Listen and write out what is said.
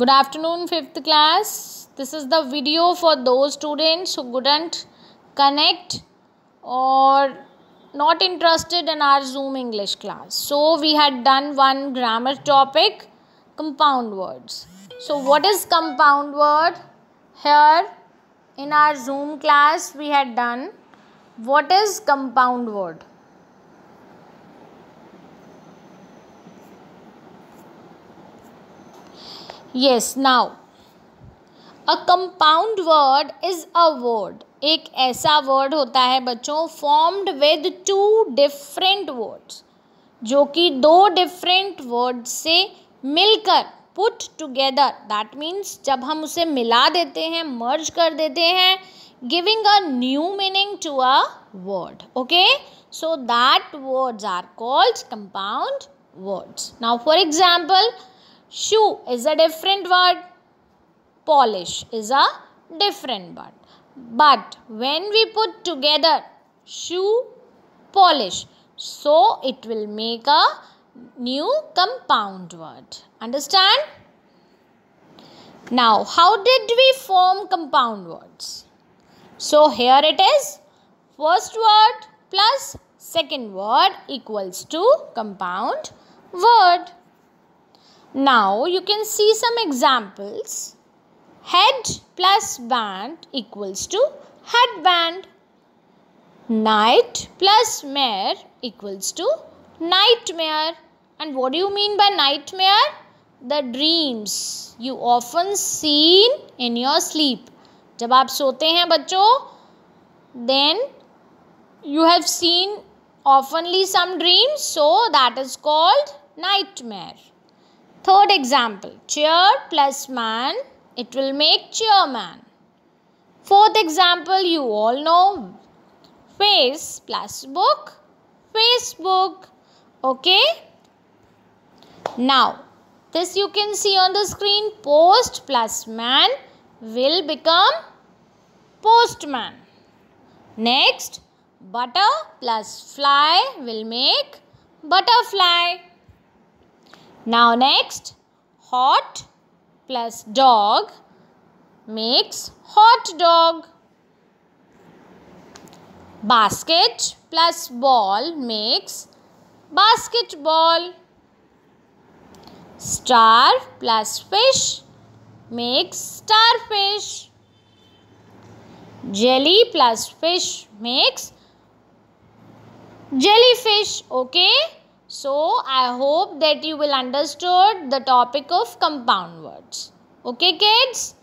good afternoon fifth class this is the video for those students who couldn't connect or not interested in our zoom english class so we had done one grammar topic compound words so what is compound word here in our zoom class we had done what is compound word yes now a compound word is a word एक ऐसा word होता है बच्चों formed with two different words जो कि दो different word से मिलकर पुट टुगेदर दैट मीन्स जब हम उसे मिला देते हैं मर्ज कर देते हैं giving a new meaning to a word okay so that words are called compound words now for example Shoe is a different word. Polish is a different word. But when we put together shoe, polish, so it will make a new compound word. Understand? Now, how did we form compound words? So, here it is. First word plus second word equals to compound word. Now you can see some examples. Head plus band equals to headband. Night plus mare equals to nightmare. And what do you mean by nightmare? The dreams you often seen in your sleep. जब आप सोते हैं बच्चों then you have seen oftenly some dreams so that is called nightmare. Third example, chair plus man, it will make chairman. Fourth example, you all know, face plus book, Facebook. Okay? Now, this you can see on the screen, post plus man will become postman. Next, butter plus fly will make butterfly. Now next, hot plus dog makes hot dog. Basket plus ball makes basketball. Star plus fish makes starfish. Jelly plus fish makes jellyfish. Okay. So, I hope that you will understood the topic of compound words. Okay kids?